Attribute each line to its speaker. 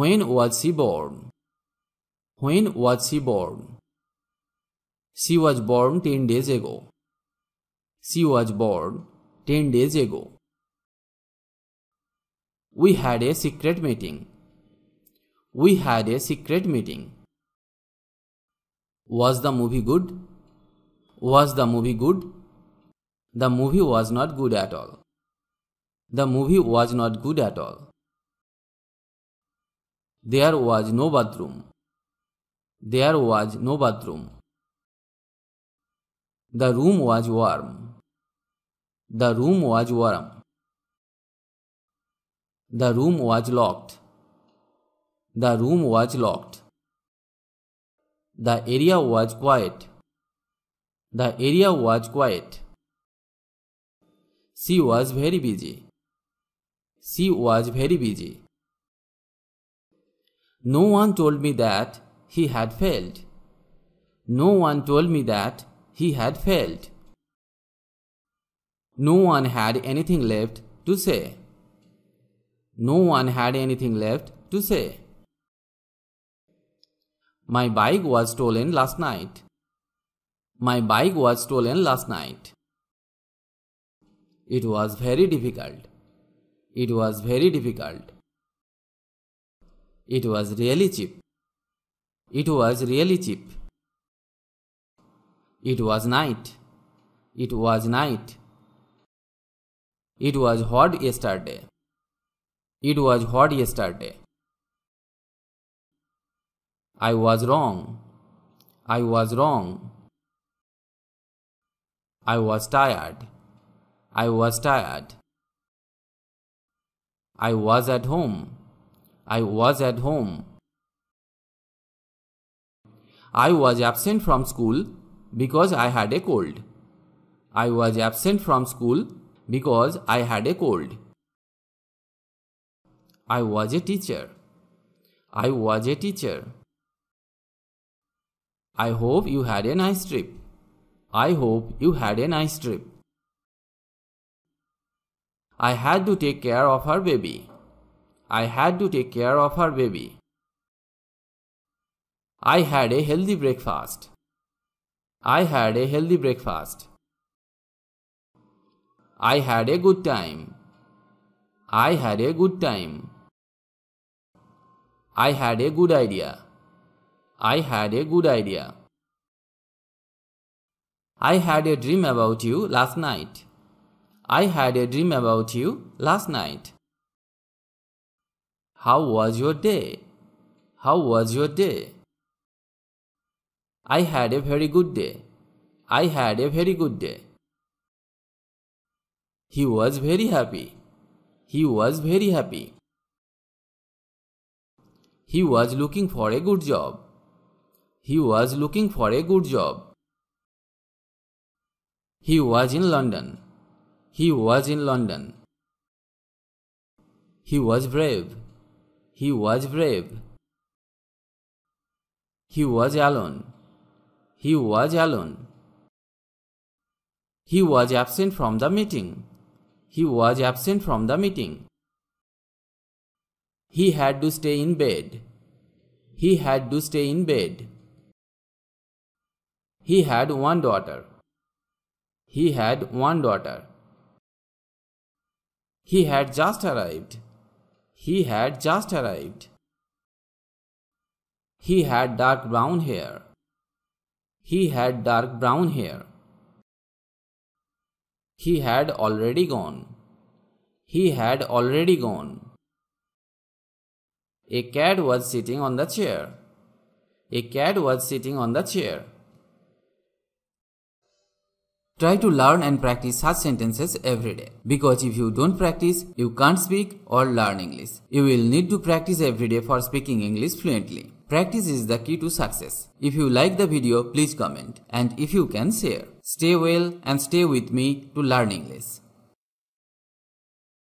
Speaker 1: When was she born? When was she born? She was born 10 days ago. She was born 10 days ago. We had a secret meeting. We had a secret meeting. Was the movie good? Was the movie good? The movie was not good at all. The movie was not good at all. There was no bathroom. There was no bathroom. The room was warm. The room was warm. The room was locked. The room was locked. The area was quiet. The area was quiet. She was very busy. She was very busy. No one told me that he had failed. No one told me that he had failed. No one had anything left to say. No one had anything left to say. My bike was stolen last night. My bike was stolen last night. It was very difficult. It was very difficult. It was really cheap. It was really cheap. It was night. It was night. It was hot yesterday. It was hot yesterday. I was wrong. I was wrong. I was tired. I was tired. I was at home. I was at home. I was absent from school because I had a cold. I was absent from school because I had a cold. I was a teacher. I was a teacher. I hope you had a nice trip. I hope you had a nice trip. I had to take care of her baby. I had to take care of her baby. I had a healthy breakfast. I had a healthy breakfast. I had a good time. I had a good time. I had a good idea. I had a good idea. I had a dream about you last night. I had a dream about you last night. How was your day? How was your day? I had a very good day. I had a very good day. He was very happy. He was very happy. He was looking for a good job. He was looking for a good job. He was in London. He was in London. He was brave. He was brave. He was alone. He was alone. He was absent from the meeting. He was absent from the meeting. He had to stay in bed. He had to stay in bed. He had one daughter. He had one daughter. He had just arrived. He had just arrived. He had dark brown hair. He had dark brown hair. He had already gone. He had already gone. A cat was sitting on the chair. A cat was sitting on the chair. Try to learn and practice such sentences every day. Because if you don't practice, you can't speak or learn English. You will need to practice every day for speaking English fluently. Practice is the key to success. If you like the video, please comment. And if you can, share. Stay well and stay with me to learn English.